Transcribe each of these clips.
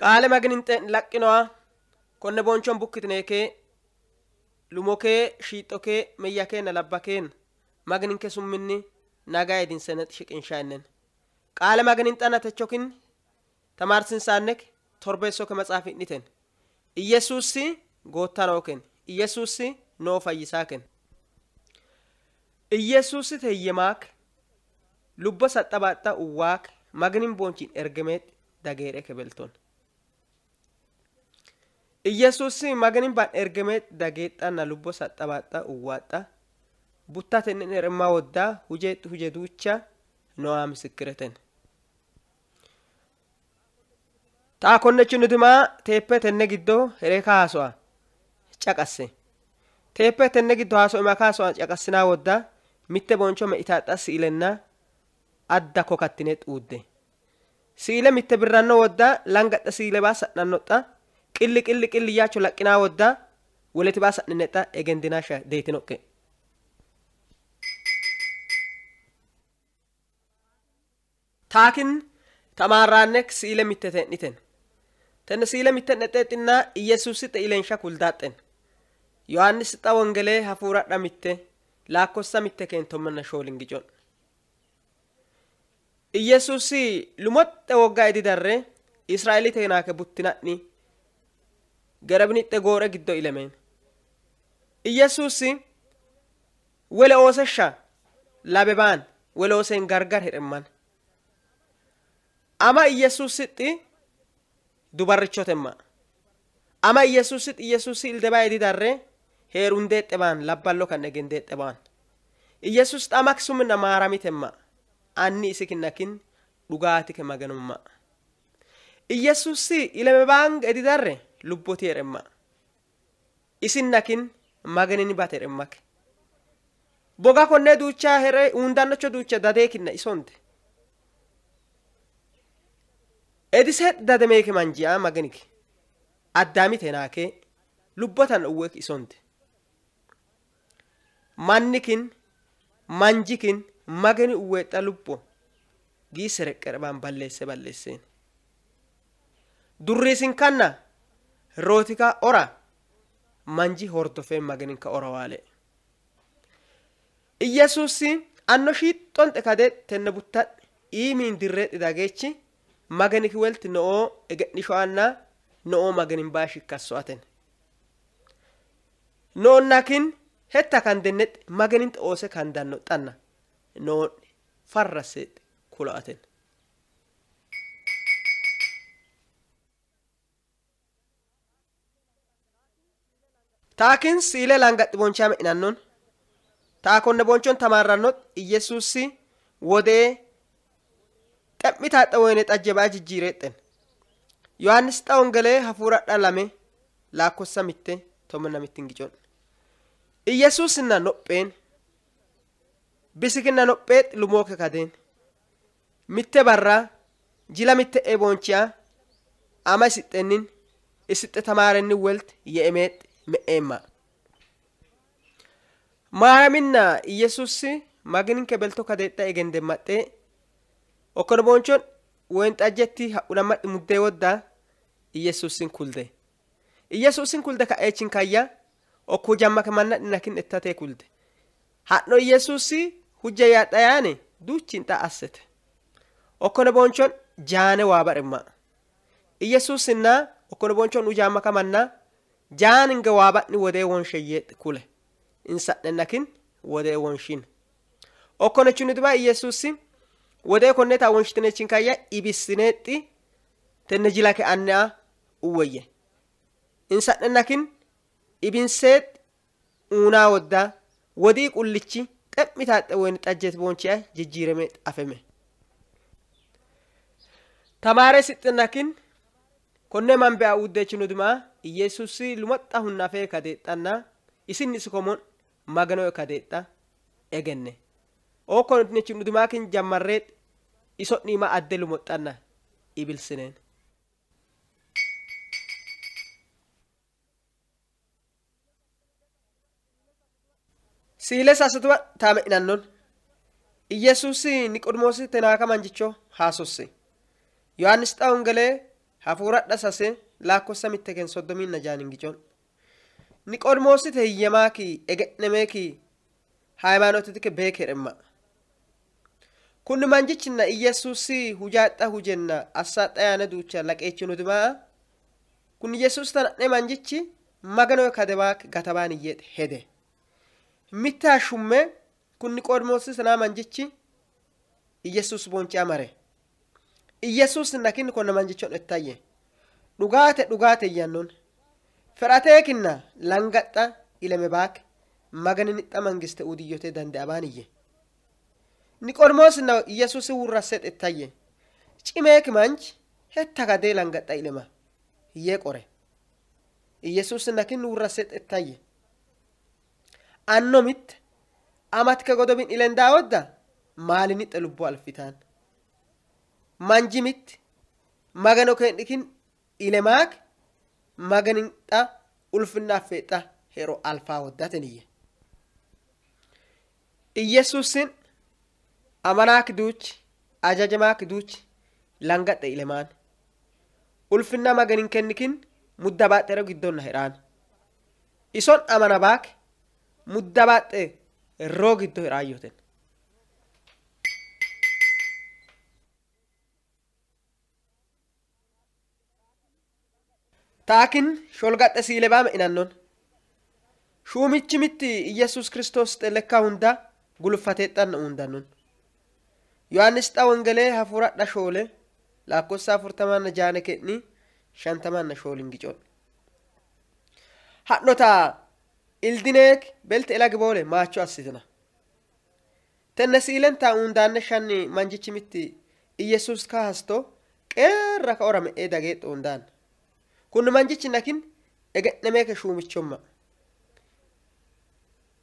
qaale magninxeen laqqinoa konne bonchon kee lumokee shiixokee meyyakeenna labbakeen magninke summinni nagaa edinsenet shiqinshainen qaale magninxana techokin tamarsinsaanneke torbeessoke matsaafidniten iyesuusi goottanooken iyesuusi noo fayyisaaken iyesuusi teeyyemaak lubbo saxxabaaxxa uwwaak magnin bonchin ergemeet dageedhe kebelton Iyyassuus maqaan baan ergame daageettaa na lubbasa xabxaa uwwataa buttee tenne nama waddaa hojjetuucha noo'ame sikiretena. Taakkoochuu nuti ammaa Teephee tenne giddo heree kaasuu caqasse Teephee tenne gidduu haasoo himaa kaasuu caqasinaa waddaa miitee boonchoo ma'itaaxaas siileennaa adda kookattiin heexuudde siile miitee birranno waddaa laangaxa siile baasaa dhannoota. ቅል ቅል ቅል እያቸው ለቅና ወዳ ወለት ባሳ ንነጣ ኤገንዲናሻ ደይት ነው ታክን ተማራነክ ሲለ ሚተተንiten ተነ ስኢለ ሚተነጠጥና ኢየሱስ ተኢለንሻ ኩልዳጠን ዮሐንስ ጣ ወንገሌ ሀፉራ ዳሚቴ ላኮሳ ሚተከን ቶመነ ሾልንግ ጆን ኢየሱስ ሉሞጥ ወጋ ኢዲዳሬ እስራኤል ተናከ ቡትናኒ garabnixe goore giddo ilameen iyesuusi weleoosesha labebaan weleooseen gargar hidhemman ama iyesuusixi dubarrichotemma ama iyesuusit iyesuusi ildebaa edidarre heerundeexebaan labballo kan egendeexebaan iyesuus xamaksumna maaramitemma anni isi kin dhugaati kemaganumma ba'an ilamebaan edidarre lubbotii eremma isin nakin maganini baat eremmake boga konne duucha here hundannacho duucha dadeekinna isonte edise dademeeke manji'a maganike addaamite naakee lubbotan uweek isonte mannikin manjikin magani uweexxa lubbo giisereqqerbaan balleesse balleesseen durriisin kanna rootika ora manji hordofeen maganinka ora waale iyyasuusi anno shiixxonxe kade tenne buttan iimiin dirree dhidageechi maganik welti no'oo ege'nisho'annaa no'oo maganin baashikkas so'aten no'onnakin hetta kandennexxe maganin xoo'oose kandanno xanna noon farrasseexxe kula'aten taakin siile langaxxi bonchaame inannon taakonne bonchon tamaarrannot iyyesuussi wodee xaphi taaxxa woyne xajjebaa jijjiireexxen yohannis xa wongelee hafuuradha lame laakkossa mitte tomonna mittin gicon iyyesuusinna nopheen bisikinna nopheexi lumooke kadeen mitte barraa jila mitte e bonchiya ama isixxennin isixxe tamaarennin welti ye'emeexxe mi'eemma. Maaraminna Iyyasuussi magnin kebeltoo kadeexxa egende maxxee okkon bonchoon woyinxajjetti hadhudhammadhi muddee wodda Iyyasuussin kulde. Iyyasuussin kulde ka'eechin kayya okkuu jammaka manna dhinakin ettatee kulde. Hadho Iyyasuussi hujja yaadha yaane duuchin xa'assete. Okkon bonchoon jaane waa baremma. Iyyasuussinna okkon bonchoon ujaamaka mannaa jaaninga waabadni wodee wonshayyee kule insadhenakin wodee wonshin okkonechuniduba iyesusin wodee konne ta wonshitinechin kayya ibisineexi tenne jilake annea uwweyye insadhenakin ibinseex uunaa woddaa wodii qullichi xepmi taaxxe woyni xajjeet boonchi'a jijjiirame afeme tamaaree sixxinakin konne manbe'a uddeechinudima iyesusi lumaxxa hunnafe isinni isinnis komon magano kadeexxa egenne oo konitnichinudima kin jammarreet ma adde lumoxxanna ibilsineen siiles asituma taame inannon iyesusi niqodmoosi tenaakaman jicho haasosse yohannis xa'un hafuuradha sase laakkossa mitteken soddomiinna jaaningicoon ni qormoosite hiyyamaakii ege'nemeekii haymaanootitike beekeedhemma kunni manjichinna iyyesuusi hujaadha hujenna assaadha yaana duucha laqeechinudimaa kun iyyesuus tanadhe manjichi maganoo kadebaak gatabaan iyyeedhe hede mittaa shumme kunni qormoosisi tanaa manjichi iyyesuus boncaa mare iyyesuus na kinni konnaman jechuun ittaayye dhugaate dhugaate yannoon fedhatee kinna langadha ilame baake magani nixxa mangiste udiyyotee danda'a baaniyye ni qormoos na iyyesuusi wurraseet ittaayye cimee kimanchi hetta kadee langadha ilema hiyyee qore iyyesuus na kinni wurraseet ittaayye annomitte amatka godobin ilen daawodda maali nixxa lubbo alfitaan manjimitti magano kendhikin ilemaak maganinxa ulfinnaaf feexa hero alfaa waddatiniyye Amanaa amanaak duuchi ajajamaak duuchi langadhe ilemaan ulfinna maganin kennikin mudda baaxero giddonna hidhaan ison amana baak mudda baaxe roo giddo hidhaan yooten Taakin sholgadhe siilee baame inannon. Shuumichi mitti Iyyasuus Kiristoos lekka hundaa gulfatee xanna hundannon. Yohaannis xawangalee hafuura dhashoolee lakkoofsa afurtamaanna jaana kenni shantamaanna shooliin gicoon. Hadhota ildineek belte elagi maacho assitana. Tenne siileen taa hundaanne shanni manjichi mitti Iyyasuus kahasto qeerra ka orame ee dageexxo kunumaan manjichi nakin eeganameeka shumichumma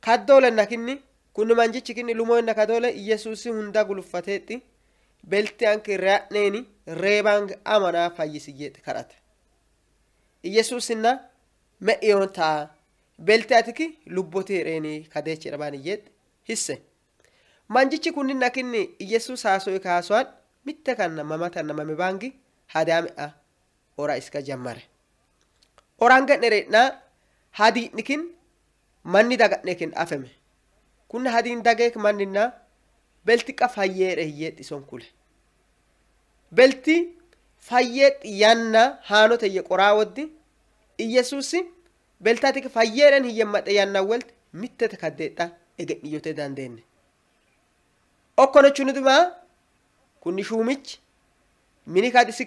kaddoola nakinni kunumaan jechi kinni lumoonna kaddoola iyyesuusi hundaa guluffateetti belti anki raadheeni reebaan amanaa fayyisiyyee kadhata yesuusinna me'iyoon taa'a belti atiki lubbotee reeni kadeechidha baaniyyeetti hisse manjichi kunnin nakinni yesuus haasoe kaasuwaan mitte kanna mama tanna mame baangi hadaami'a ora iska jammare oraan gadheredhaa hadiidhikin manni dagadhekin afeme kunni hadiin dageek manninaa belti qafayyeere hiyyeedhi son kule belti fayyeedhi yannaa haanota iyye qoraa woddi iyyesuusi beltaatik fayyeeren hiyyemmadhe yannaa welti mittete kaddeedha egedhiyyote dandeenne okkonochunudumaa kunni shuumichi mini kaadhisi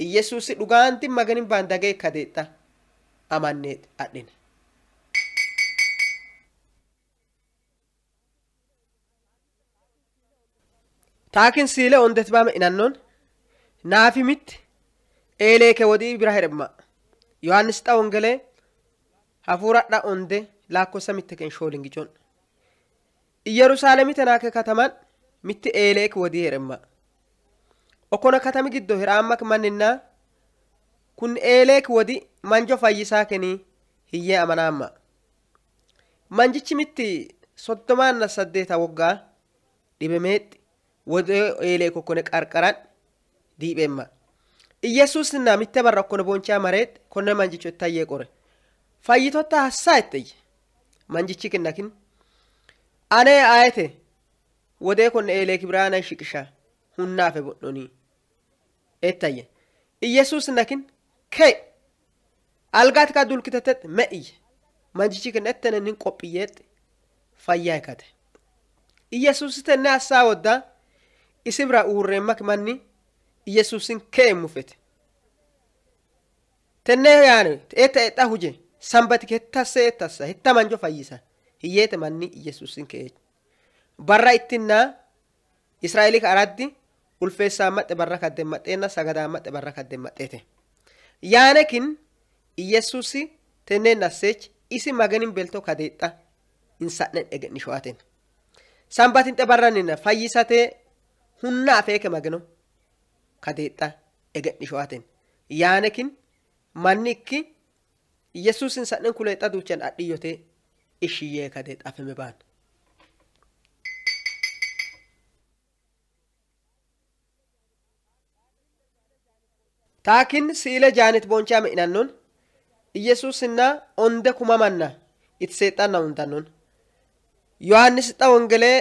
dhugaantiin dhugaanti maganin baandagee kadeetta amanneet adhina. taakin siile ondet baama inannoon naafi mitti eeleeke wadii bira hedhemma yohannis dha ongelee hafuuradhaa onde laakkosa mitte ken shoolingijon iyerusaalemitanaake kataman mitti eeleeke wadii hedhemma okona katami giddo hiraammak manninna kun eeleek wodi manjo fayyisaa kenii hiyyee amanaamma manjichi mitti soddomaanna saddeeta woggaa dhibe meexxi wodee eeleek okkone qarqaran diiphemma iyyesuusna mitte barra okkone bonchaa mareet konne manjicho ittayyee qore fayyitotta hassaa ittayye manjichi kinnakin anee ayete wodee konne eeleek biraana shiqisha hunnaafe bodhonii ettayye iyyesuusnakin ka'e algaat kaa dulkitatet me'iyye manjichikin ettenen hin qophiyeetti fayyaa ekate iyyesuusitenne hassaa woddaa isibra uurreemmak manni iyyesuusin ka'e mufete tenne yaane eta exa huje sanbati kettase ettassa hitta manjo fayisa hiyyeete manni iyyesuusin ka'e barra ittinnaa israa'eelika araddi ulfeessaa maxxe barra kaddeen maxxeenna sagadaa maxxe barra kaddeen maxxeete. kin Iyyasuusi tenneen nasseech isi maganin beltoo kadeexxa hin sa'nen dhegeen ishoo'ateen. Sanbatin xabarrannina fayyisatee humnaa feeke magano kadeexxa kin manni Yaanakin mannikki hin sa'nen kuleexxa duuchan adhiyyotee ishiyyee kadeexxaafame baana. Taakin si'ila jaanit boonchaame inannun Iyesuusinna onde kumamanna itti seexxanna hundannon. Yohaannisdha wongelee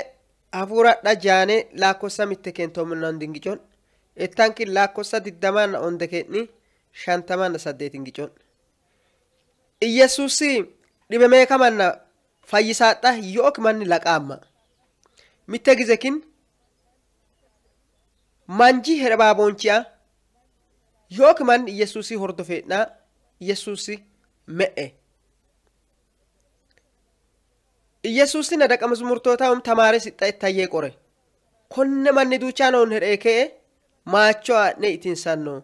hafuuradha jaane laakkossa mitte keentoominna hundingicon ittankin laakkossa digdamanna onde keenni shantamanna saddeetingicon. Iyesuusi dhibe manna fayyisaadha yo'ok manni laqaamma. Mitte gizekin manji hedhabaa boonchi'a. yoo kumaan yesuusii hordofeedhaa yesuusii me'e. yesuusii na daqa murtootaa hum tamaaree sixa ittayyee qore konne manni duuchaan on hedhee ke'e maachoo aadhee ittiin sannoo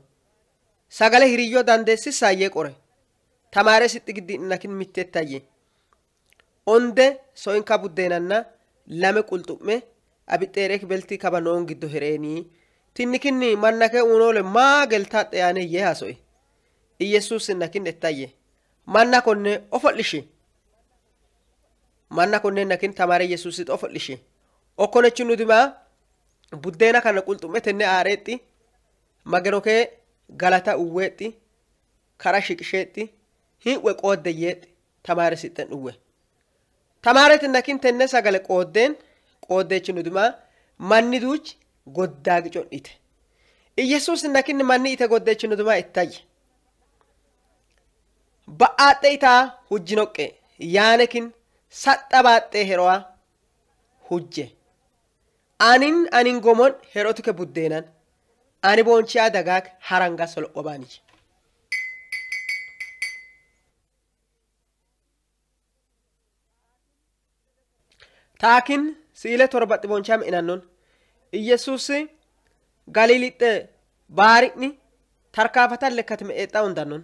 sagalee hiriyyoo dandeessi saayyee qore tamaaree sixi giddi nakin mitte ittayyee onde so'in kabudeenanna lame qulxumme abixxeeree kibeltii kabanoon giddo hereenii. Tinni tinnikinni mannake unole maa geltaadhe aane yee haso'e iyesuusi nakinnettayye manna konne ofodhishe manna konne nakin tamaare iyesuusit ofodhishe okkonechinnutimaa buddeena kana qulxumme tenne aareexxi magerokee galata uwweexxi kara shiqisheexxi hin'we qoodde yeexxi tamaare sixxen uwwe tamaaretin nakin tenne sagale qooddeen qooddeechinutimaa manni duuchi goddaag codhite iyesuus nakin manni ite goddeechinutuma ittayye ba'aaxxe itaa hujjinoqqe yaanekin saxxa baaxxee hero'a hujje anin anin gomon herotuke buddeenan ani bonchiya dagaak haranga sol'obaanije taakin si'ile torbaxxi boncham inannon ኢየሱስ ጋሊሊጥ ባሪኒ ተርካፈታ ለከትም ኤጣ ወንዳኑን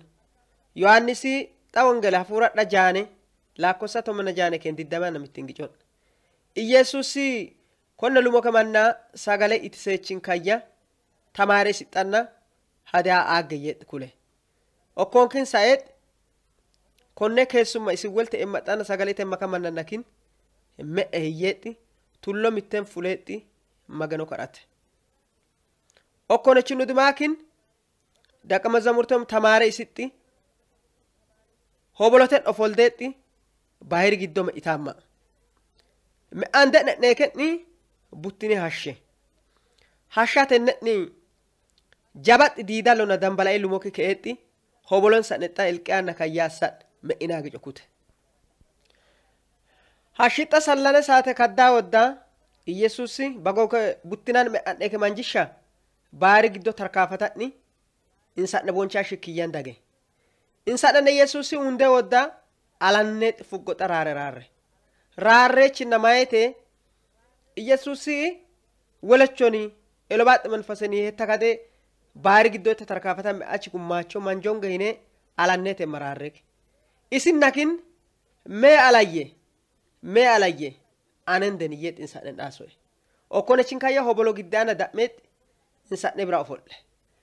ዮሐንስ ጣ ወንገላ ፉራ ዳጃነ ላኮሳ ተመነ ጃነ ከንዲ ደማ ነምቲን ግጮን ኢየሱስ ኮነ ሉሞ ከማና ሳጋለ ኢትሰችን ካያ ተማሬ ሲጣና ሀዲያ አገየት ኩለ ኦኮንክን ሳየት ኮነ ከሱማ ኢስወልተ ኤማጣና ሳጋለ ተማ ናኪን መእየት ቱሎ ሚተን ፉለጥ magano kadhate okkoon achi nuti maakin tamaare isitti hoboloten of oldeexxi giddo giddoma itaamma me'aan buttine hashe hashshaaten nedhi jabaxi diidallo na dambala'ee lumoki ke'eexxi hobolon sanexxa ilqiyaanna kayyaassad me'inaagi cokute Hashitta sallane saate kaddaa wodda Iyyeessuus bagoo buttinaan me'an manjishsha manjisha baari giddoo tarkaafatadhi insaadha bonchaa shikkiyyaan dage. Insaadhan Iyyeessuus hundee waddaa alannee fuggoxa raare raare Raarree chinna maayete Iyyeessuus walachoon elobaaxi manfasanii takate baari giddoo itti tarkaafatan achi gummaachoo manjoon gahine alanneete maraarreeke. Isin nakin mee alayye mee alayye. anan daniyyeet hin sadhen dhaasoe okkonachin kayya hobolo giddaana da'meet hin sadhe bira ofodhe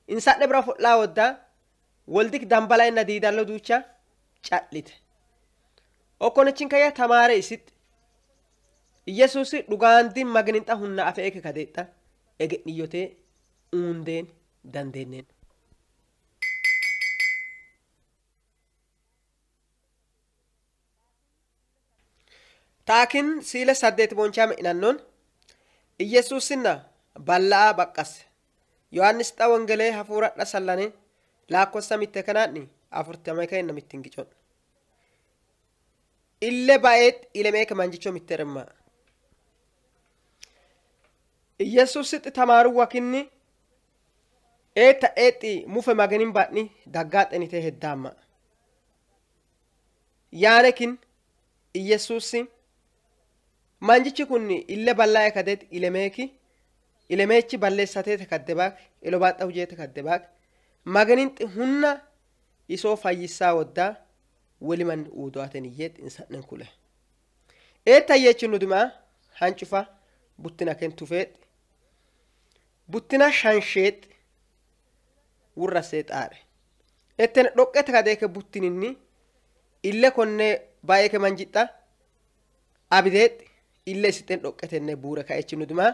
hin sadhe bira ofodhaa woddaa waldik dambala inna diidallo duucha callite okkonachin kayya tamaare isitte iyesuusi dhugaandin magninta hunna afeke kadetta ege niyote unden dandenen taakin siila saddeet boonchaame inannoon iyyesuusinna ballaa baqqase yohannis dha wangelee hafuuradha sallanee laakkossa mitte kanaadni afurtame kenna hin gicoon illee ba'eet ilemee kamaan jechoo mitte remmaa iyyesuusitti tamaaruu wakinni eetta eexxi mufe maganin badni daggaa xenitee heddaamma kin iyyesuusi Maanjichi kun illee bal'aa ekadeet ilemeeki ilemeechi balleessatee takadde baak elobaaxa hujee takadde baak maganinti hunna isoo fayyisaa wodda waliman uudoaten iyyeet insanen kule. Eetta yeechi nu dimaa hancufa buttina kentufeet buttina shansheet wurra seexaare etten dhoqqe takadeeke buttininni ille konne baay'eeke manjidha abideexi illee siteen dhoqqatenne buura ka'echi nutima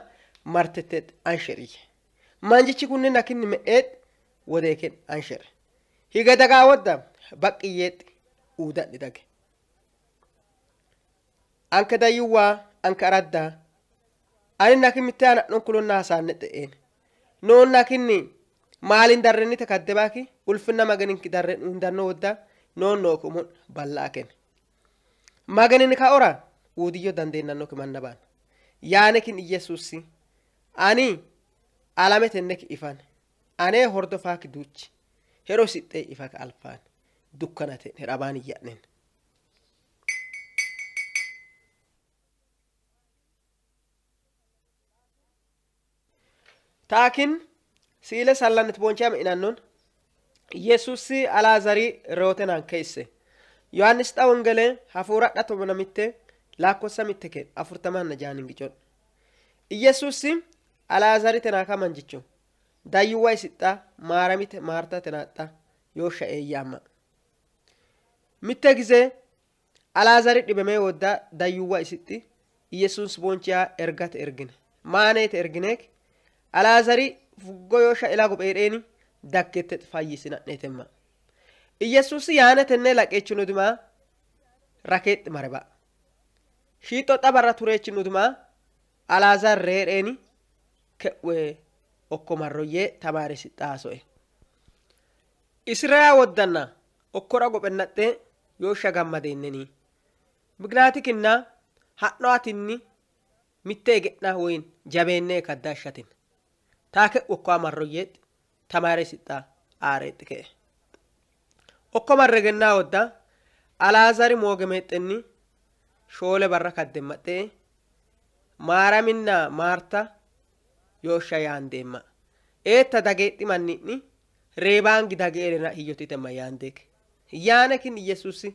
martetteet ansherii. Maan manjichi kunneen akka inni me'eet wadeeken anshere. Higa dagaa wadda baqqiyyeet uudan dhidage. Anka dayyuwaa anka araddaa. Ani nakin mittee ana dhon kulonna hasaanne ta'een. Noon nakinni maaliin darrenni takadde baaki ulfinna maganinki darren hundannoo wadda noon nookumun bal'aa kenne. Maganin ka oraa uudiyyoo dandeennannoo kimanna baan yaanekin iyyesuusi ani alame tennek ifaan anee hordofaak duuchi hero sixxee ifak alfaan dukkanaten hedhabaan iyya'nen taakin siile sallannet bonchaam inannon yesuusi alaazarii rootenaan keeyse yohannis xa wongele hafuuradha tomanamitte mitte kee afurtamaan najaanin gicoodha iyyesuusi alaazarii tenaa kaman jechoo daayyiwwa isixxaa maaramite maartaa tenaaxxaa yoo sha'eeyyaamma mitte gizee alaazarii dhibamee woddaa daayyiwwa isixxi iyyesuus boonchiyaa ergate ergine maaneete ergineek alaazarii fuggoo yoo sha'ilaa gopheedheeni dakkette fayyisinadheetemma iyyesuusi yaana tennee laqeechinu dimaa rakeexxi mare shiixoo xabarra tureechi nutumaa alaazaan reedheeni ke'wee okkomarroyyee tabaaresi so'e. isirayaa woddanna okkora gophennadhee yooshsha gammadeenenii migilaati kinna ha'no atinni mitte ege'na woyin jabeennee kaddaashshatin taa ke'wokkoa marroyyeexi tamaaresidha aareexi ke'e okkomarregennaa wodda alaazari moogemeexxenni shoole barra kadden maxxee maaraminna maarta yooshsha yaan deemma eetta dageexxi manni'ni reebaangi dageerena hiyyotitema yaandeeke yaanekin yesusi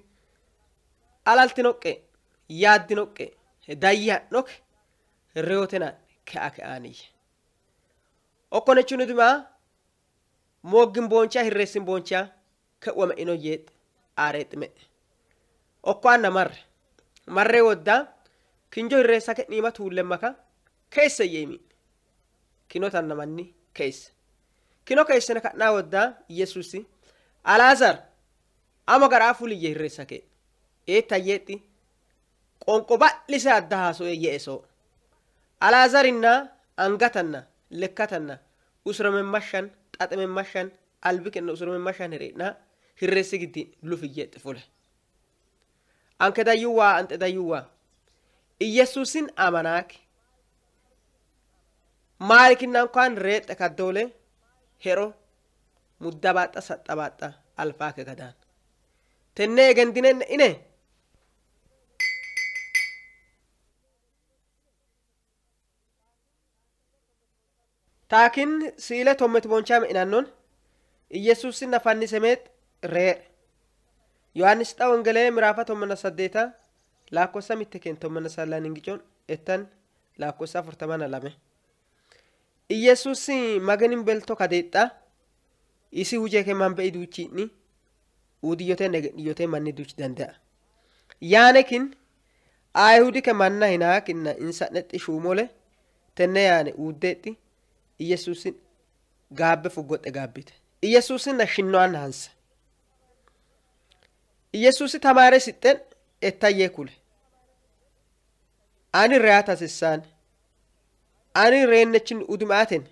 alaltinoqqe yaaddinoqqe dayya'noke reyotenan ke'a ke'aaniyye okkon jechuun idumaa mooggin boonchaa hirreessin boonchaa ke'uwame ino jeexxe aareexxi medhe okko anna marre marree woddaa kinjo irreessaa kenniima tuullee makaa keessa yeemi kinoo tan namanni keessa kinoo keessana kadhaa woddaa yesuusi alaazar ama garaa fulii irreessa kee eetta yeexxi qonqo bal'ise adda haaso'e ye'esoo alaazarinna angatanna lekkatanna usramen mashan xaxamen mashan albi kenna usramen mashan hireedhaa hirreessi giddi lufiyyeexxi fule. ankedayuwa anxedayuwa iyesuusin amanaaki maalikinankaan reexe kaddoole hero muddabaxxa saxxabaxxa alfaake kadaan tenne egendinenne ine taakin siile tommet bonchaame inannon iyesuusin afannisemeet reedhe yohannis dha wangalee miraafa tommana saddeeta laakkosa mitte keen tommana saalaan hingicoon ettan laakkosa afurtamana lame iyesus maganin belto kadeedha isi hujee kemaan be'i duuchi'ni uudiyyotee negeddhiyyotee manni duuchi danda'a yaanekin ayihudi kemanna hinaakinna insa'nexxi shuumole tenne yaane uuddeexxi iyesusin gaabbe fuggodhe gaabbite iyesusin na shinno'anna hansa Yesuusi tamaaree sixxeen ettayyee kule. Ani re'a tasissaan. Ani reennechin udumaaten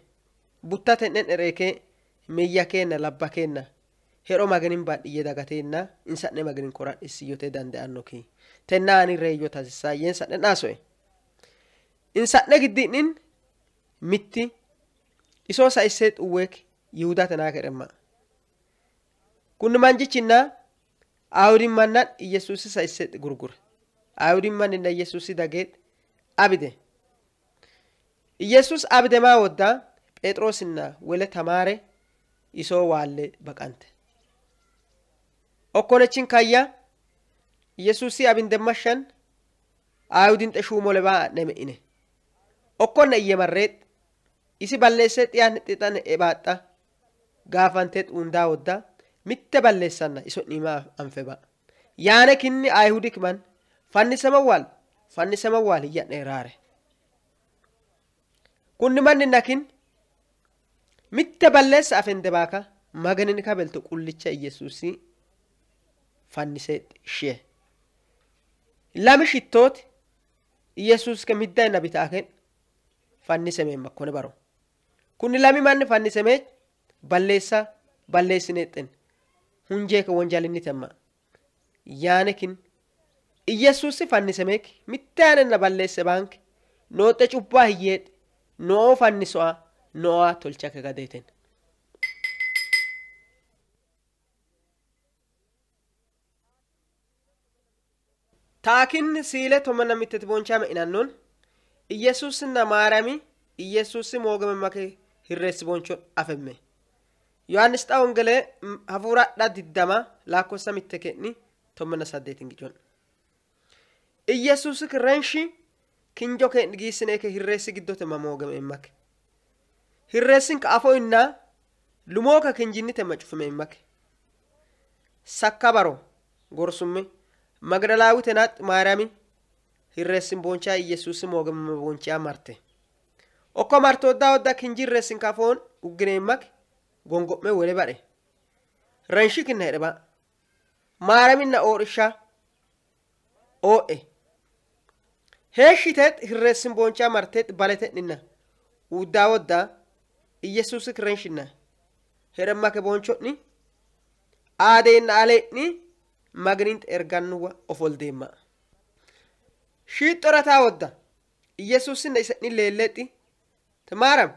buttaten dhen ereekee miyya keenna labba keenna hedho maginin baadhiyye dagateenna in sa'ne maginin qoradhissi yotee danda'anno kee tenna ani reeyyo tasissaayyeen sa'ne dhaaso'e. In sa'ne giddi'nin mitti isoo sa'issee xuwweek yihudaa tanaa kedhemma. Kunni manjichinna awurimmannaan yesuusi isa isse gurgure manninna yesuusi dageed abide yesuus abide maa woddaa phexrosinna wele tamaare isoo waalle baqante okkonechin kayya yesuusi shan aayudinxe shuumole baa adheme ine okkonna iyye isi balleessee xiyaanne xixan ebaadha gaafanteet undaa wodda mitte balleessanna iso dhimaa anfeba yaana kinni ayihudik man fanni samawal fanni samawal hiyyadhe raare kunni manni nakin mitte balleessa afende baaka maganin kabelto qullicha iyyesuusii fannise shee lami shittooti iyyesuus ke midda inna bitaa ken fannisemee makkone baro kunni lami manni fannisemee balleessa balleessineexxen hunjee ka wanjaalinni tamma yaanakin iyyasuusi fannisemeek mittaanenna balleesse baanke nooxe cubbaa hiyyeedhe noo fanniso'a no'aa tolcha ka gadeeten taakin siile tomana mitteti bonchaame inannoon iyyasuusinna maarami iyyasuusi moogame make hirreessi bonchon afemme yohannis dha wongelee mm, hafuuraadha diddama lakkoofsa mitte kenni tommana saddeetin gijon iyyesuusi kirrenshi kinjo kenni hin ke hirreessi giddote mamoogame immake hirreessin ka afo innaa lumooka kinjinnite macufume sakka baro gorsumme magdalaawite naaxi maariyaami hirreessin boonchaa iyyesuusi moogamame boonchaa marte okko martooddaa odda kinji hirreessin ka afoon hin make. gongo'me wole badhe ranshikinna hedhe ba maaraminna oodhisha oo'e heeshshiteet hirreessin boonchaa marteet balete'ninna uddaa woddaa iyyesuusik renshinna hedhammake boncho'ni aadeenna alee'ni magniint ergannuwa ofol deemma shiixxorataa wodda iyyesuusinna ise'ni leelleexi te maaram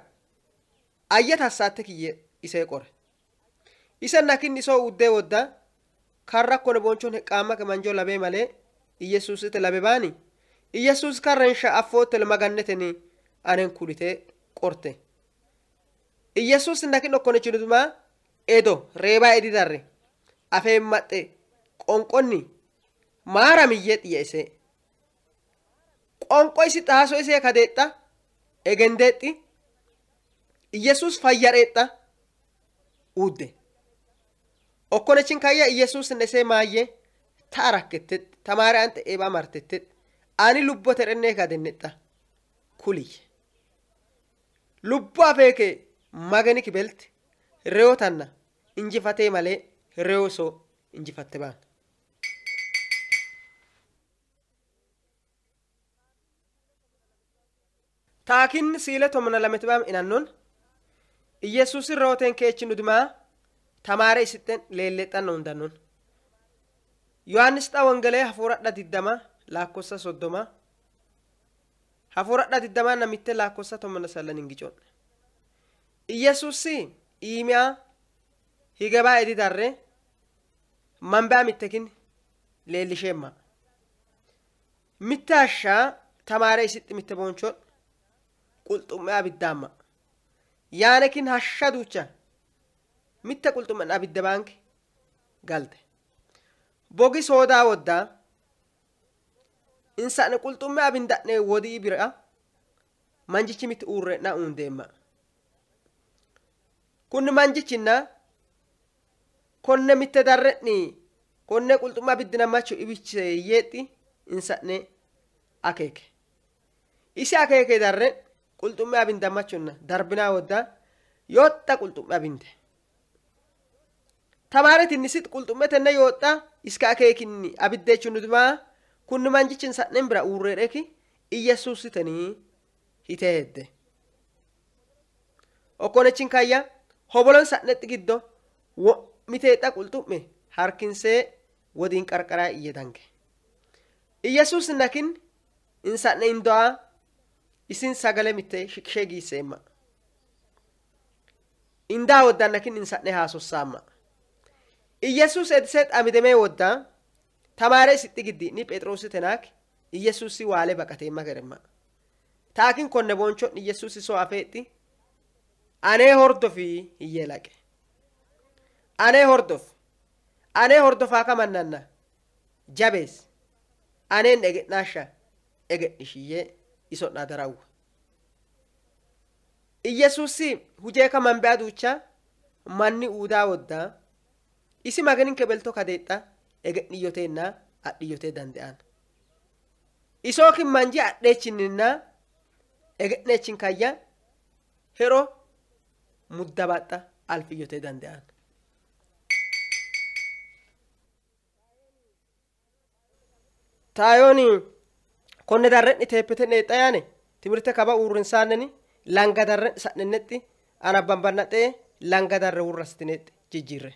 ayyat hassaatte kiyyee Ise kore. Ise nakin isau ude wodda. Kharra kolbonchon hqama kamanjo labe male. Iyesus telebe bani. Iyesus karren sha affo tel maganneteni. Anen kulite korteni. Iyesus nakin okonchon dutma edo reba editarre. Afa matte qonqoni. Maramiyeti ese. Qonqoisita asois yakadetta. Egendeti. Iyesus fayaretta uudde okkolechin kayya iyesuusin dhesee maayee ta'a rakkettet tamaaraan ta'ee baa martettet ani lubbota terenne kadennedha kuliyye lubbo afeekee magani kibelte re'oo tanna injifatee malee re'oo soo injifatte baan. taakin siila tomna lamet baam ኢየሱስን ሮቴን ከኤችን ዱድማ ተማረ ኢስጠን ሌሌጠን ነው እንደኑን ዮሐንስ ጣ ወንገሌ ሀፉረዳ ዲደማ ላኮሳ ሶዶማ ሀፉረዳ ዲደማ ነሚቴ ላኮሳ ቶመነሰለን እንግጮን ኢየሱስ ኢሚያ ሂገባ ኤዲ ዳሬ መንበያ ሚቴኪን ሌልሼማ ሚታሻ ተማረ ኢስጥ ሚቴ ቦንቾን ቁልጡሜ አብዳማ yaanakin hashsha ducha mitta qulxumman abidda baanki galte bogi soodaa woddaa insaan qulxumme abin dadhee wodii bira manjichi mitti uurreedhaa uun deemma kun manjichinna konne mitte darre'ni konne qulxumme abiddi namachu ibichee yeexi insaan akeeke isi akeeke darre'n qulxummee abinda machunna darbinaa woddaa yooxxa qulxumme abinde tamaaritin isit qulxumme tenne yooxxa iska akeekinni abiddeechunudumaa kunni manjichin sa'nen bira uurreedheki iyyesuusitanii hiteedde okkonechin kayya hobolon sa'nexxi giddo wo'miteedha qulxumme harkinsee wodiin qarqaraa iyye dange iyyesuusinakin in sa'ne indo'aa isin sagale mittee shiqishee giiseemma indaa woddanakin hin sa'ne haasossaamma iyesuus edise xamidemee wodda tamaare isixi giddi'ni phexroosi tenaak waale baqateemma geremma taakin konne bonchon iyesuusi soo afeexi anee hordofi hiyyee laqe anee hordof anee hordofaa kamannanna jabees aneen ege'naashsha egedhishiyyee isodha dara'u iyyesuusi hujee kaman bea duucha manni uudaa woddaa isi maganin kebelto kadeedha egedhiyyoteenna adhiyyotee danda'an isoo kin manji adheechinninna egedhneechin kayya hero muddabaadha alfiyyotee danda'an taayoonii Qonni darren iteeppite neexxayaane timirte kaba uurrinsaanani langa darren sa'ninnetti ana bambannaqee langa darre uurrastineexxe jijjiirre.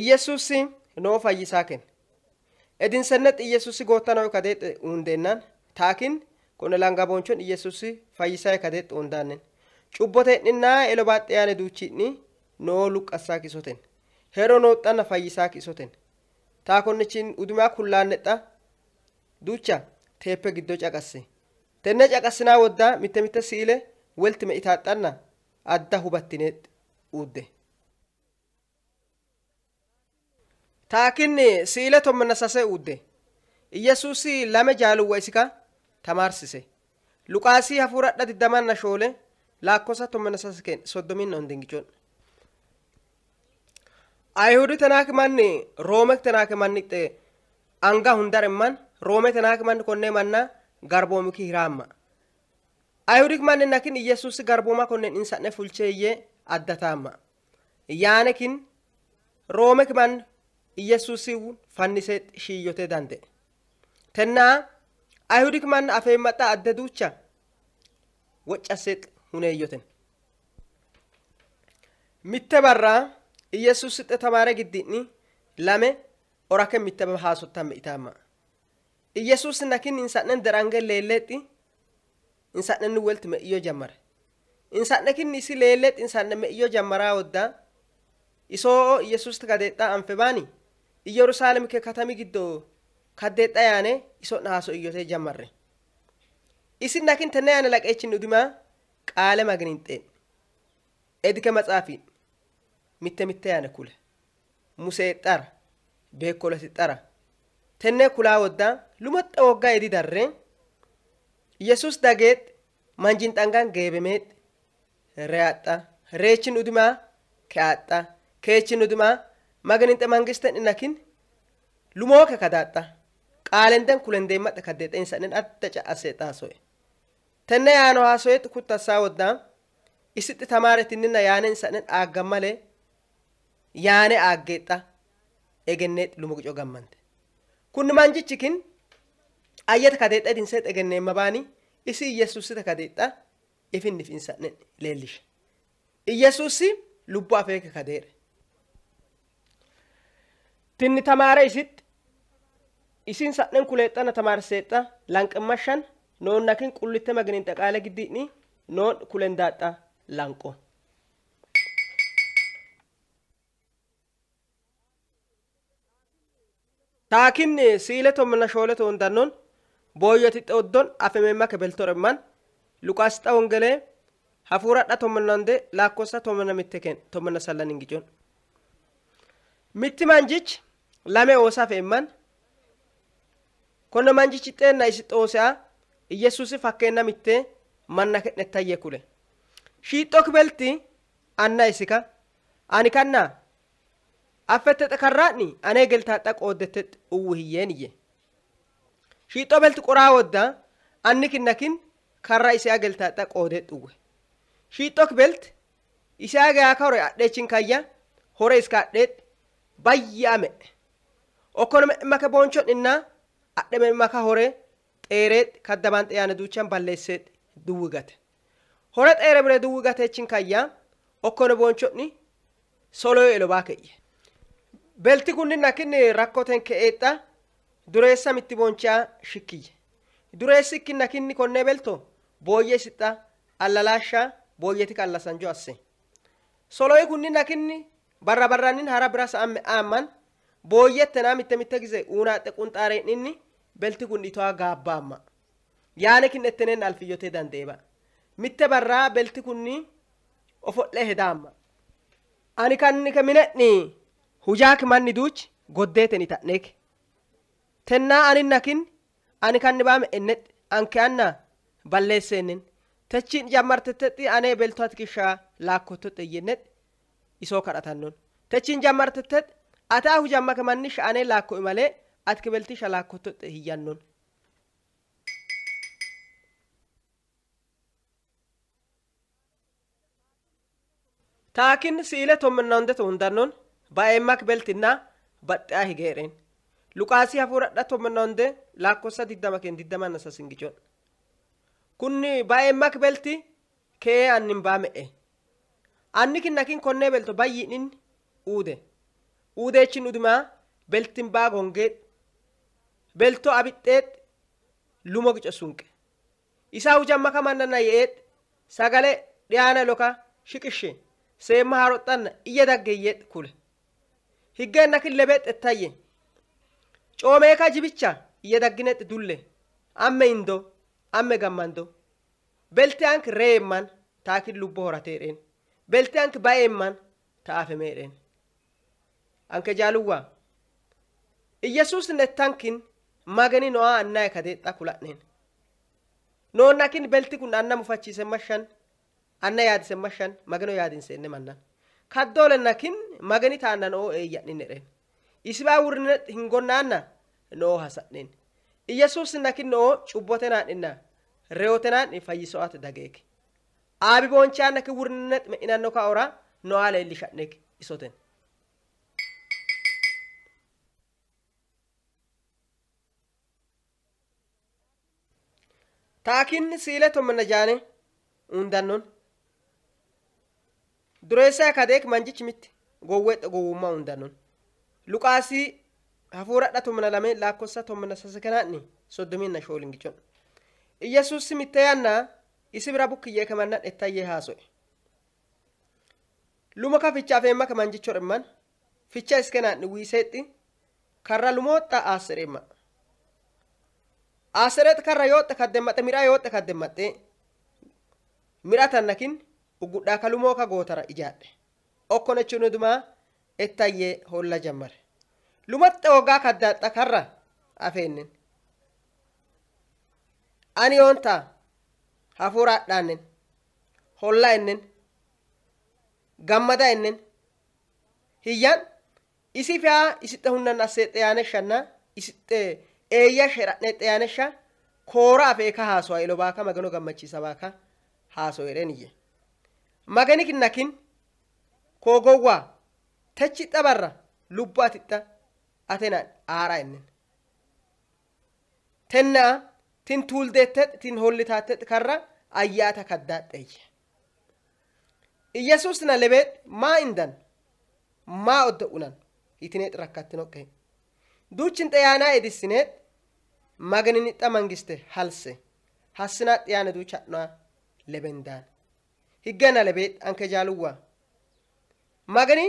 Yesuusi noo fayyisaa kenne. Edinsannatti Yesuusi goottanaa kadeexe hundeennaan taakin kun langa bonchon Yesuusi fayyisaa kadeexe hundaannen. Cubboteedhinnaa elo baaxxiyaane duuchiidni noo luqqassaa kisoten. Hero nooxxanna fayyisaa kisoten. Taakonnichin udumaa kullaannexa duucha teeppee giddo caqasse. Tenne caqasinaa waddaa mitte mitte si'ile walitti weltime itaaxxanna adda hubattineetti uudde. taakinni siila tommana sase uudde iyyasuusi lame jaaluwwa isika tamaarsise luqaasii hafuuradha diddamanna shoole laakkosa tommana sase ken soddominna ondingichon ayihudi tanaak manni roomek tanaak mannixe anga hundar man roome tanaak manni konne manna garboomiki hiraamma ayihudik manni nakin iyyasuusi garbooma konnen insa'ne fulcheeyye addataamma yaanekin roomek man iyyasuusiin fannise shiyyotee daante tennaa manna man afeemmaxaa adda duucha waccaseet huneeyyoten mitte barraa iyyasuus sixe tamaare giddi'ni lame orake mitte haasottan be'itaamma iyyasuus nakin insa'nen derange leelleexi insa'nen nu welti me'iyyo jammare insa'ne kinni isi leelleexi insa'ne me'iyyo jammaraa wodda isoo iyyasuus gadeexxaa anfe baanii ኢየሩሳሌም ከከተሚ ግዶ ከደጣ ያነ ኢሶን ሀሶ እዮቴ ጀመረ ኢስና ግን ተና ያነ ለቀችን ኑድማ ቃለ ማግኒንጤ ኤድከ መጻፊ ሚተ ሚተ ያነ ኩለ ሙሴ ጠር በኮለ ሲጠራ ተነ ኩላ ወዳ ሉመጠ ወጋ ኤዲ ዳረ ኢየሱስ ዳጌት ማንጂን ጠንጋን ገበሜት ሬያጣ ሬችን ኑድማ ከያጣ ከየችን ኑድማ maganiinta mangistan lumoo lumooka kadaadha qaalenden kulen deemadha kaddeexeensanin adda ca'asee xaaso'e tenne yaano haasoyeexu kuttasaa woddaan isitti yaane yaaneensanin aaggan malee yaane aaggeexxa lumo lumuqco gammante kunni manjichikin ayyata kadeexxa edinseet baani isi iyyesuusita kadeexxa ifin ifinsa'nen leellishe iyyesuusi lubbu afee kadeere tinni tamaara isitti isin sadhen kuleexxana tamaarseexxa lanqimma shan noon nakin qullitte magniin dhaqaala giddi'ni noon kulen daadha lanqo taakin siile tomna shoole toondannoon booyyoti xooddon afememma kebeltoremman luqaasxa wongelee hafuuradha tomnande laakkossa tomna mitte ken tomna sallan mitti manjichi lame oosaaf eemman konno manjichixxeenna isi xoose'a iyesuusi fakkeenna mitte manna kedhettayye kule shiixxo kibelti anna isika ani kanna affettete karraa'ni anee geltaaxxa qooddette uwwi hiyyeeniyye shiixxo belti qoraa wodda anni kin karra isiyaa geltaaxxa qoodee uwwe shiixxo kibelti isiyaa gayaaka hore adheechin kayya hore iska adheedhe bayyaa me'e Okonu emakabontsot nina, akdemen emaka hore eret, kadabant ea nedu txan baleset du gugat. Horret ere bire du gugat etxin kai hain, okonu bontsot ni, zolo helo baki. Beltikunin nakin rakoten keita, dure esamitibontsat nakin nikone belto, boiesita, allalaixa, boietik allasan joazen. Zolo helokunin nakin, barra barra nina harabirazan amman, booyyattanaa mitte mitte gise uunaaxxe qunxaareen inni belti kun itoo gaabbaamma yaana kinetteneen alfiyyotee dandeeba mitte barraa belti kunni ofodhe hedaamma ani kanni kaminedni hujaak manni duuch goddeeteni ta'neek tennaa anin nakin ani kanni baame ennet anke anna balleesseennin techiin jammartetetti anee beltoat kishaa laakkottodhe yennet isoo kadhatannon techiin jammartetet ataa hujamma kamanni sha'anee laakko'e imalee ati kibeltii shalaakkototte hiyyannoon. taakin si'ile tommannondete hundannoon ba'eemma kibeltinaa baxxaa higeereen luqaasii hafuuradha tommannonde laakkossa diddama keen diddaman asa singichoon kunni ba'eemma belti kee annin me'e anni kinnakin konnee belto bayyi'nin uude uudeechin udumaa beltin baa gongee beltoo abixxeet lumo gico sunqe isa hujammaka mannanna ye'eet sagalee dhiyaana loka shiqishshe seemma haaroxxanna dagge daggeeyyeet kule higgeenna killebeet ettayye coomeeka jibicha iyya daggineet dulle amme indo amme gammando belti ank reemman taakin lubbo horateedheen belte ank ba'eemman meedheen. anke jaaluwwa iyesuus nettankin magani no'a anna ekateexxa kula'nen noonnakin belti kun anna mufachiisen shan, anna yaadisen mashan magano yaadinseenne mannan kaddoolennakin magani taanna no'o eeyya'nin edhen isibaa wurine hingonnaanna no'o hasa'nen iyesuusinakin no'o cubbotenaadhinna reyotenaadhin fayyiso'ate dageeke aabi bonchaannaki wurine me'inanno ka'ora no'a leellisha'neke isoten taakiin siila tommana jaane hundannoon dureessaa kadeek manjichi mitti gowweedha gowwummaa hundannoon luqaasii hafuuradha tommana lame laakkossa tommana sasekanaadni soddomiinna shoolingichon iyyasuusi mitteyaanna isi bira bukkiyyee kamannan ettayyee haaso'e luma ka fichaaf emma kamanjichodhemman ficha iskenaadni wiiseexxi karra lumooxxa aassiremma asirratti karra yoo xakadde maxxe miraa yoo xakadde maxxe miraa tannakin uguddaa kalumoo ka gootara ijaadhe okkon jechuun hundumaa ittayyee holla jammare lumaxxe ogaa kaddaadha karra afeennen ani yoon taa hafuuraadhaannen holla ennen gammada ennen hiyyaan isiif haa isitte hunnan asseexxe yaane shannaa isitte eeyyashee radhee dhiyaaneshaa kooraaf eeka haasawaa ilo baaka magano gammachiisa baaka haasawa jedheen iyye magani kinnakin koo gowwaa tachi xabarra lubbuu atixxa atenaan aaraa innen tennaa tin tuuldeette tin hollitaatte karra ayyaata kaddaaxxe iyye iyyasuus na lebeet maa indan maa odda unan itinee xirakkattinoqqee duuchin xayaanaa idisineet maganin ixa mangiste halse hassinaa xiyaana duuch hadhnaa lebendaan higgana lebeet anke jaaluwwa magani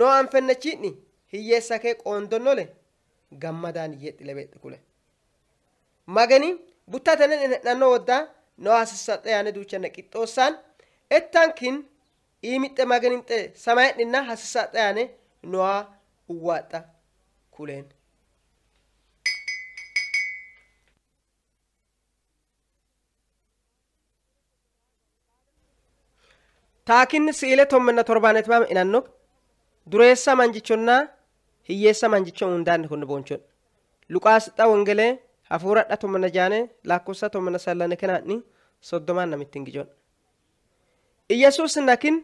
noo anfennachiidni hiyyeessa kee qoondonnole gammadaan hiyyeexxi lebeexxi kule magani buttaatanen hedhanno woddaa noo hasissa xayaane duuchanna qixxoossaan ettankin iimixxe maganinxe samaye'ninna hasissa xayaane noa uwaaxxa kuleen taakin si'ile tommanna torbaanit baam inannok dureessa manjichonnaa hiyyeessa manjichon hundaanne kun bonchon luqaasixxa wongelee hafuuradha tommanna jaane laakkossa tommanna sallane kanaadni soddomaan namittin gijon iyesuus nakin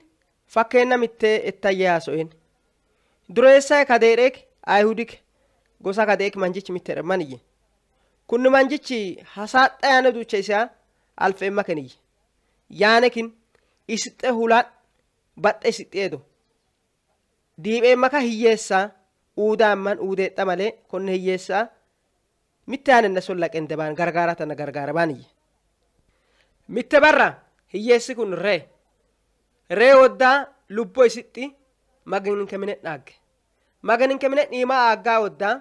fakkeenna mittee ittayyaaaso'en dureessa kadeedheek ayhudik gosa kadeek manjichi mittedhe maniyye kunni manjichi hasaaxxa yaane duucha isaa alfeemma keniyye yaanekin isixxe hulaan badhe isixxeetu diiphee maka hiyyeessa uudaamman uudeedha malee konne hiyyeessaa mittaanenna son laqende baan gargaara tana gargaara baaniyye mitte barra hiyyeessi kun ree ree woddaa lubbo isitti maganinke kamine dhaagge maganinke mine dhiimaa aaggaa woddaa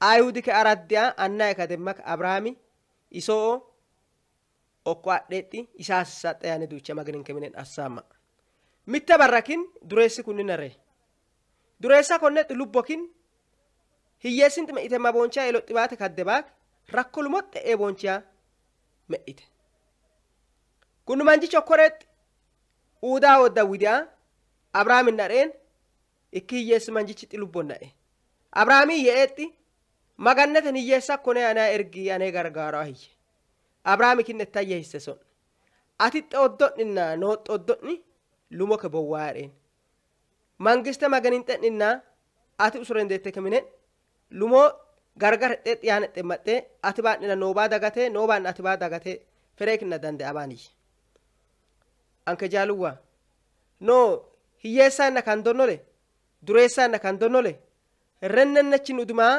ayihudi ka araddi'a annaa ekademmak abrahaami isoo okkoadheexi isaa saxxa yaane duucha magnin keminen assaamma mitte barrakin dureessi kunnin arre dureessa konne lubbokin hiyyeessin me'ite mabonchaa elo xibaate kadde baak rakkolumotte ee bonchaa me'ite kun manji chokkoreexi uudaa wodda widiyaa abraamin dhadheen ikki hiyyeessi manjichi xilubbon dha'e abraamii ye'eexi magannaten hiyyeessa kone anaa ergii anee gargaaraa hiyye abrahaami kinnetti ayyeeyse son atitte oddo'ninna nooxxi oddo'ni lumo ke bowwaadheen mangiste maganin xe'ninna ati usuren deette keminen lumo gargar hedhe xiyaane xemmadhe ati baadhina noobaa dagatee noobaanna ati baa dagatee feree kinna dande'abaaniyye anke jaaluwwa no hiyyeessaanna kan donnole dureessaanna kan donnole rennennachin udumaa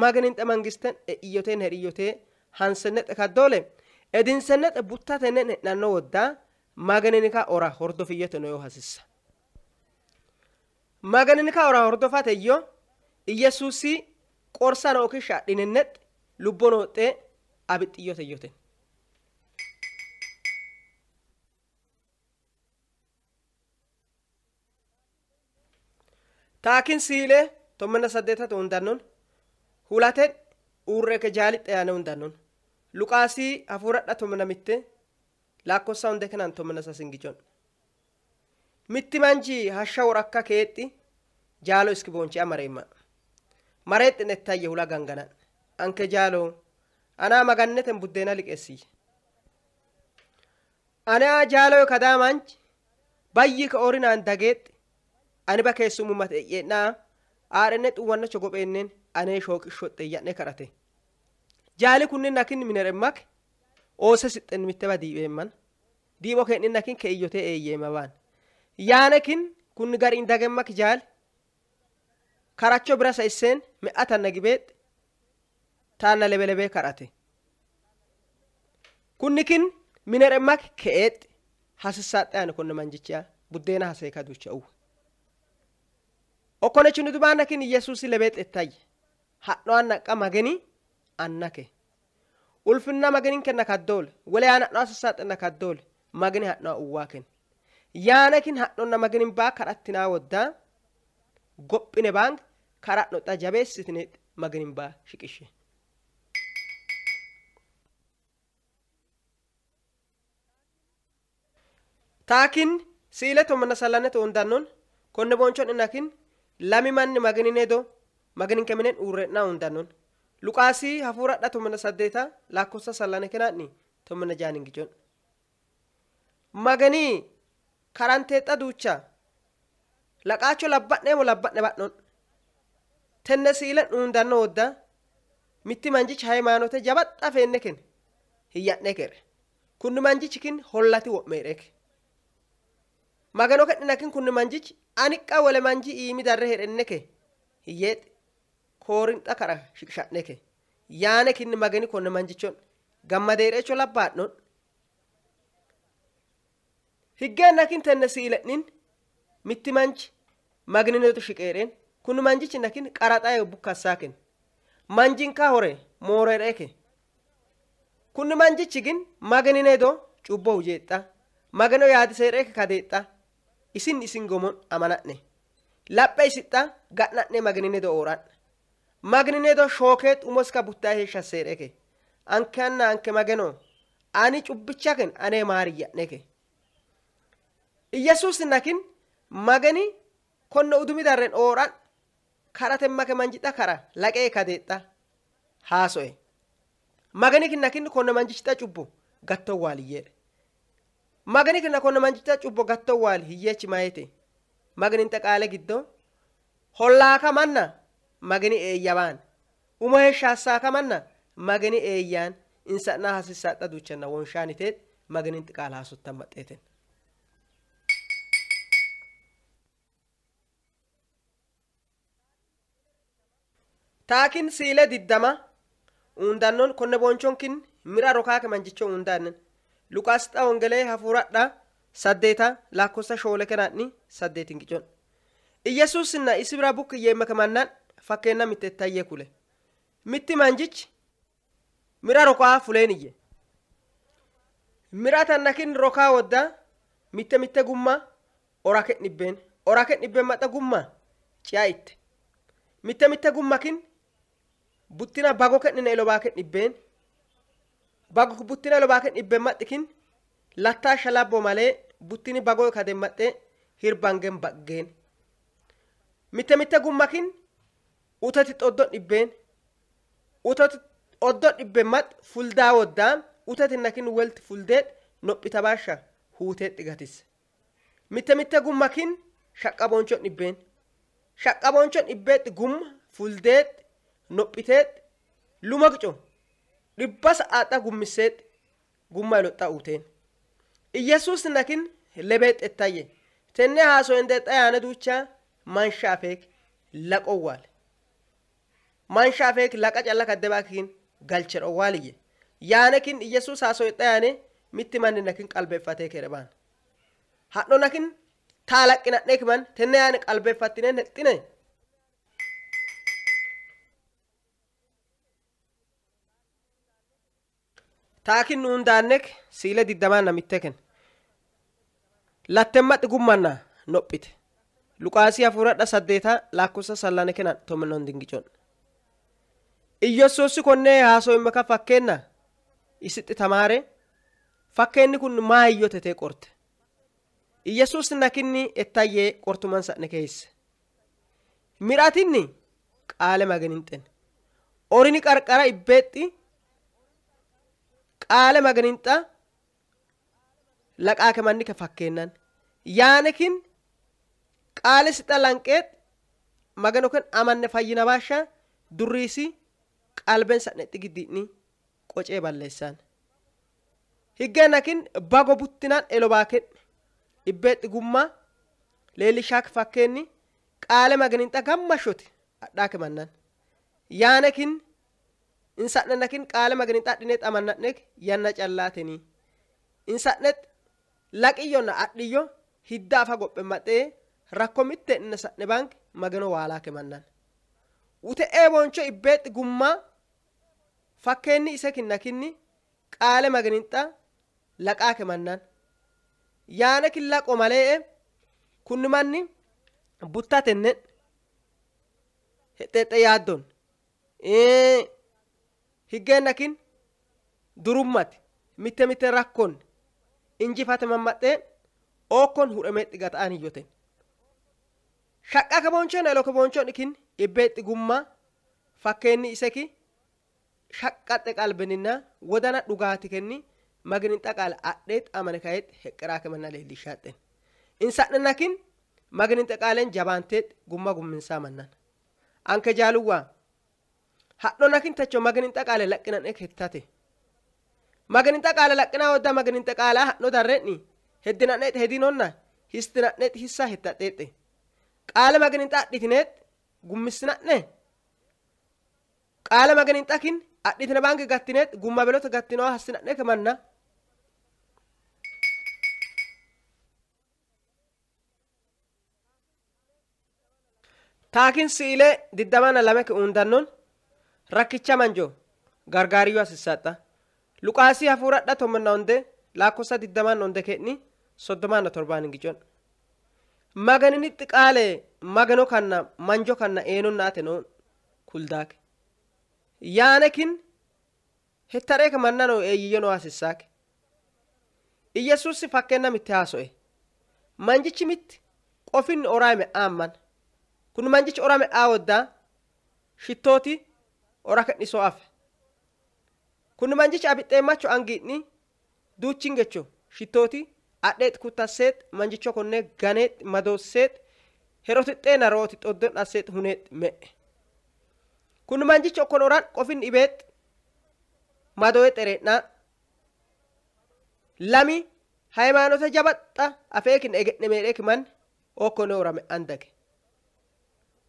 maganinxe mangisten e iyyoteen hedhiyyotee hansennexe kaddoole edinsennet buttaa tenen hedhannoo woddaa ora oraa hordofiyyo teno yoo hasissa maganenikaa oraa hordofaa teyyo iyesuusii qorsana oki shaadhinennet lubbon oxxee abixxiyyo teyyo ten taakin siilee tommana saddeetat hundannon hulaten uurreke jaalixxe yaane hundannon Luqaasii hafuuradha tomna mitte lakkoofsa hundee kanaan tomna sasingichon. Mitti manji hashsha akka keexxi jaalo iski boonchi amareemma. Mareexxi nettayye hula gangana Anke jaalo anaa maganneten buddeena liqeessi Anaa jaaloyo kadaa manchi bayyi ka orinaan dageexxi aniba keessumummat e'yeedhaa aadhenne xuwwannacho gopheenneen anee shooqishsho xeyya'ne karate jaali kunnen nakin mineremmak oose sixen mitteba diibeemman diiboo kennin nakin ke iyyotee eeyyeema waan yaanakin kun gar indagemmak jaal karacho birasa isseen me'a tanna gibeet taanna lebelebee kadhate kunnikin mineremmak ke'eet hasissaaxxe ane konne manjicha buddeena haseeka ducha uwe okkone chunu dubaanakin yesuusi lebeexettayye hadhoan naqqa mageni annake ulfinna maginin kenna kaddoole wala yaana hadhaa sassaaxinna kaddoole magini hadhaa uwwaa kenna yaanakin hadhonna maginin baa kadhattinaa woddaa gophine baange kadhadhodha jabeessitine maginin baa shiqishe taakin siile tomanna sallanne to'undannon konne bonchon innakin lami manni maginin edo maginin keminen uurre'naa hundannon luqaasii hafuuradha tumana saddeeta lakkoofsa sallana kinaadni tumana jaanin gijoon maganii karanteexxa duucha laqaacho labba'ne mo labba'ne badhon tenne siilan dhundanno wodda mitti manjichi haymaanote jabaxxa feenne ken hiyya'ne kere kunni manjichi kin hollati wo'meedheke magano kedhinakin kunni manjichi aniqqa wole manji iimi darre hedhenneke hiyyeexe hoorin dhakara shiqshadhe kee yaane kinni magani konne manjichon gammadeedhe echo labbaadhon higgeenna kin tenne siile'nin mitti manchi magnineetu shiqeedheen kun manjichi nakin qaraxaa'e bukkasaakin manjinka hore mooreedhe kee kun manjichi gin magnineedo cubbo hujeedha magano yaadiseedhe kee kadeedha isin isin gomon amana'ne laphe isixxa ga'na'ne magnineedo ooraadha magneeto shookee xumosika buttaahee shasseedheke ankanna anke magenoo ani cubbicha ken anee maari ya'neke iyyasuus nakin magani konno udumidarren ooran kadhaten make manjidha kara laqee kadeedha haaso'e magani kinna kin konno manjichita cubbo gatton waal hiyyeedhe magani kinna konno manjichita cubbo gatton waal hiyyeechi mayete magninta qaale giddo hollaaka manna magni eeyyabaan umohe shaassaakamanna magni eeyyaan insa'naa hasissaadha duchanna wonshaan iteet magnin xiqaal haasuttan taakin siile diddama uundannoon konne bonchonkin mira rokaake manjicho uundaannen lukaas dha wongelee hafuuradha saddeeta laakkosa shoole kenaadni saddeetin qicon iyesuusinna isi bira bukki yeemmakamannaan mitte mitteettayyee kule mitti manjichi mira rokaa fuleeniyye mira tan nakin rokaa wodda mitte mitte gumma oraken dhibbeen oraken dhibbeen maxa gumma ciyaa itti mitte mitte gummakin buttina bago kennine lobaaken dhibbeen bago buttina ilo lobaaken dhibbeen maxxikin lattaa shalabbo malee buttini bago kaden maxxe hirbaangeen baggeen mitte mitte gummakin utati oddon dhibbeen utati oddon dhibbe max fuldaa woddaan utati nakin welti fuldeen nophita baasha huutee dhigatisse mitte mitte gummakin shaqqa bonchon dhibbeen shaqqa bonchon dhibbeetti gumma fuldeetti nophiteetti luma qico dhibba sa'aaxa gummiseetti gumma loxxaa uuteen iyyasuus nakin lebeexettayye tenne haasoen deexxayaane duucha manshaafeek laqowwaale manshaafe laqa calla kaddebaa kiin galche dhowwaaliyye yaane kin iyyasuus haasoyidha yaane mitti manni nakin qalbeeffatee kere baan hadho nakin taa laqqinadhee kiman tenne yaane qalbeeffattinee nexxine taakin nuun siilee siile diddamaa namitte ken lattemmaxi gummanna nophite luqaasi hafuuradha saddeeta lakkoofsa sallane kenan tomennon dingicon iyyessuusi konnee haasoo hin makaa fakkeenna isitti tamaare fakkeenni kun maa iyyoo tetee qorte Iyyassoossi nakinni ettayyee qortuman sa'ne miratinni qaale maganinxen orini qarqara ibbeexxi qaale maganinxa laqaa kemanni ke fakkeennan yaanekin qaale sixa lanqeet maganokan amanne fayyina baasha durriisi. Qalbeen sadnetti giddinii qocee balleessaan higgeen akin bago buttinaan elobaaken ibbee xigummaa leelli shaak fakkeenni qaale maganinxa gammashoti adhaake mannan yaanakin in sadnanakin qaale maganinxa adhinee xamannadnek yanna callaatenii in sadnet laqiyyonna adhiyyo hiddaafa gophe maxee rakko mitte inna sadne baank magano waalaake mannan utee boncho ibbeexi gummaa fakkeenni isa kinna kinni qaale magninxaa laqaa kemannaan yaana laqo malee kunni manni tennen hexxeexxe yaaddoon higgeenna kin durummati mitte mitte rakkoon injifate mammaxxee ookkoon gata gata'an hiyyoten shaqqaka bonchoon eloko bonchoon kinni إبت قمة فكيني إسكي شقت قلبنا ودنا دقاتكني مجنين تقال أدت أمن كايت هكراك من لهديشاتن إنسان لكن مجنين تقالن جبانتت قمة قمن سامنن أنك جالوا hadhon akinta cho maganinta qaala laqqinan ek hettate maganinta qaala laqqinaa wodda maganinta qaalaa hadho darre'ni heddina'neet hedinonna histina'neet hissa hettadheedhe qaala maganinta adhitineet gummisna'ne qaala magan hin dhakin adhitina baanke gattineet gumma belota gattinoo hassina'ne kamanna taakin si'ilee diddamana lameke uundannoon rakkicha manjo gargaariyyuu asissaadha luqaasii hafuuradha tommanna onde laakkosa diddamanna onde ke'ni soddomaanna torbaanin gicon maganinitti qaalee magano kanna manjo kanna eenonnaateno kuldaake yaanekin hettareeka mannano eeyiyyono hasiissaake iyyesuusi fakkenna mitte so'e. manjichi mitti qofinni oraa me'aamman kun manjichi ora me'aa woddaa shittooti ora kedhisoo afe kun manjichi abixxeemmacho angiidni duuchingecho shittooti adheet kuttaseet manjicho konne ganeet madoosseet herotixxee narooti xoddon dhasseet huneet me'e kun manjichi okkonooraan qofin dhibeet madoye xereedhaa lami haymaanota jabaxxa afeekin ege'nemeedheek man okkonoorame andage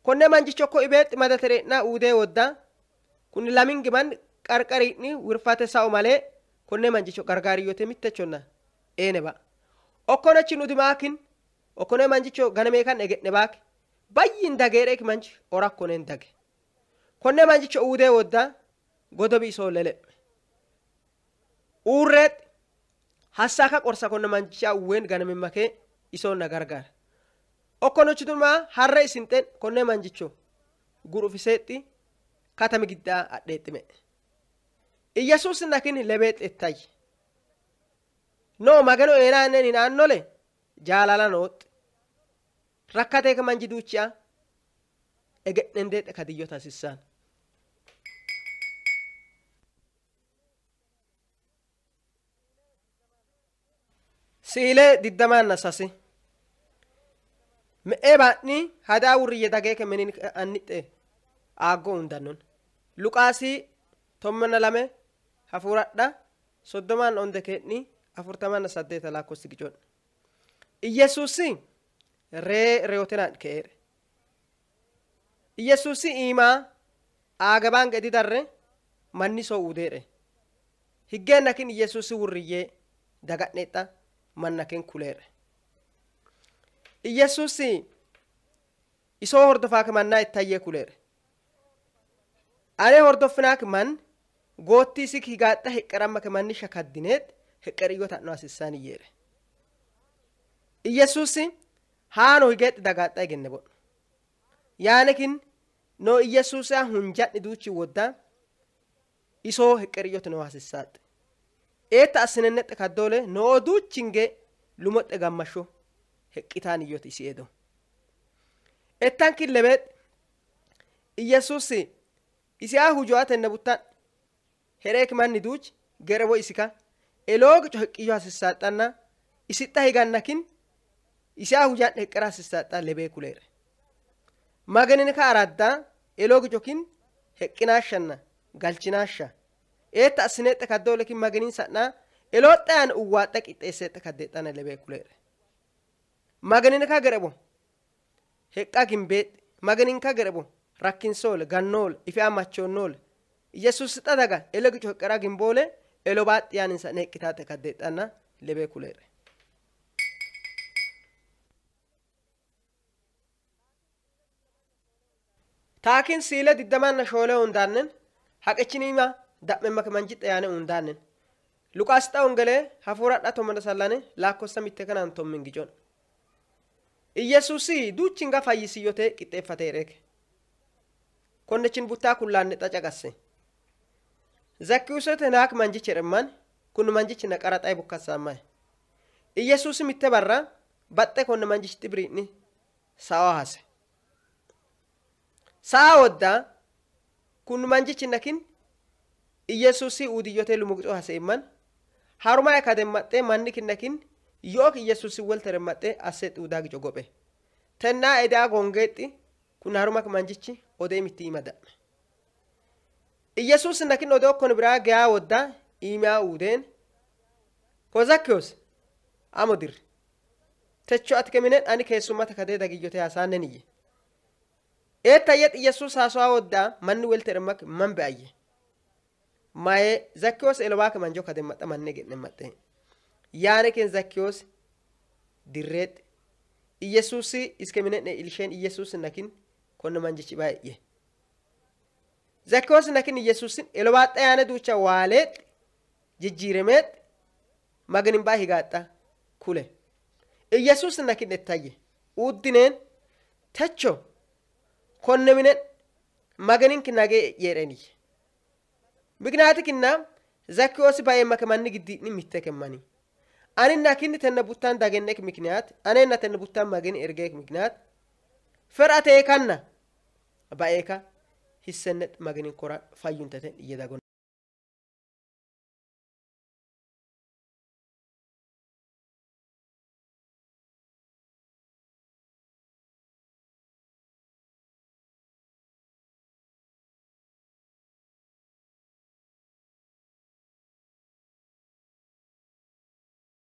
konne manjichi okko dhibeet mada xereedhaa uudee woddaa kun lamingi man qarqariidni wirfate sa'o malee konne manjicho gargaariyyote mittechonna eeneba okkonachi nudimaakin okonee manjicho ganamee kan dhegedhe baake bayyin dageedheek manji ora kone koneen konne manji cho ude wodda godobi so lele uret uurreedhe ka korsa konne manji manjichaa uween ganame makee isoon na gargaara okkonochitumaa harre sinten konne isinxen konnee manjicho gur'ufiseexxi katame giddaa adheexxime iyyasuus nakin ettai no magano eenaannen hinaannole jaalala nooxxe rakkatee kaman jiduuchaa egeddendee dhakatiyyoo taasisaan. Siilee digdamaan nasase. Me'ee baadhii hadaa wurriyya dagee kennaniin annixxe aaggoo hundannoon. Luqaasii tommana lame hafuuradha soddomaan onde kenni afurtamaan saddeeta lakkoofsi gicoodha. Iyyesuusii. ree reewotinaan ka'eere iyesuusi iimaa aagabaan gadi darre manni soo udeere higgeen nakin iyesuusi wurriyyee dagadhedha man nakin kuleedhe iyesuusi isoo hordofaak manna ittayyee kuleere anee hordofinaak manni goottii sik higaadha hiqqarammake manni shakaddineet hiqqariyyoota no asissaan iyyeedhe haano higeexxi dagaadha egenne bodhu yaanekin no iyyesuusa hunjadhi duuchi wodda isoo heqqeriyyote no hasissaaxhe eetta assinennexxe kaddoole noo duuchinge lumoxxe gammashsho heqqitaan iyyote isi edo ettankin lebeexxe iyyesuusi isiya hujoatenne buttan hereeki manni duuch gerewo isika eloogico heqiyyo hasissaaxxanna isitta higannakin isaa hujaan dheqqaraa sistaadhaa lebee kuleera maganin ka araaddaa eloo gijokin heqqinaashanna galchinaasha eetta asineexxa lakiin maganin sadhaa eloo xayan uwaaxxa qixxeesseexxa kaddeexxana lebee kuleera maganin ka gerebo heqqa gimbeexxe maganin ka gerebo rakkinsoole gannoole ifea machoonnoole iyesuusixa daga eloo gijoo heqqaraa gimboole elo baaxxiyaaniinsa neeqqitaate kaddeexxana lebee kuleera taakin siila digdamanna shoolee hundaannen haqichinima da'memmak manjidha yaane hundaannen luqaasxa ongelee hafuuradha tomada sallane laakkossa mitte kanaan tommin gicon iyesuusi duuchinga fayyisiyyotee qixxeeffateereeke konnechin buttaa kullaanne xacaqasse zakkiusete naak manjiche dhemman kun manjichi na qaraxae bukkassaammae iyesuusi mitte barra baxxe konne manjichi xibiri'ni sa'oo hase saa oddaa kun manjichi nakin iyyesuusii uudiyyotee lumuqxoo hase'imman harumaa ekaaden maxxee manni kinnakin yook iyyesuusii waltaren maxxee assee xuudaa gico gophe tennaa edaa gongeexxi kun haruma manjichi odee mitti imada iyyesuus nakin odoo kon biraa gayaa woddaa imaa uudeen kozakkiyos amodir techo atke minen ani keessummata kadee dagiyyote haasaanneniyye eta yet yesus hasawa wodda manni welte irmak man be aye be'ayye zakios elwa elwaaka manjo kaden maxxa manne gedne maxxe yaane ken zakkiyoos dirreet iyesuusi ne ilsheen iyesuus nakin konne manjichi baay'e zakkiyoos nakin iyesuusin elwaaxxa yaane duucha waaleet jijjiiremeet magnin baa higaaxxa kule iyesuus nakin ettaye uddineen tacho konne minen maganin kinnaagee jedhanii miknaati kinnaa zakkiyoosi baay'ee makamanni giddiidni mitte kemmanii aninna kinni tenna buttaan dagenneek miknaat aneenna tenna buttaan magin ergeek miknaat fer atee kanna baay'eeka hissennet maginin kora fayyuntaten iyyedagon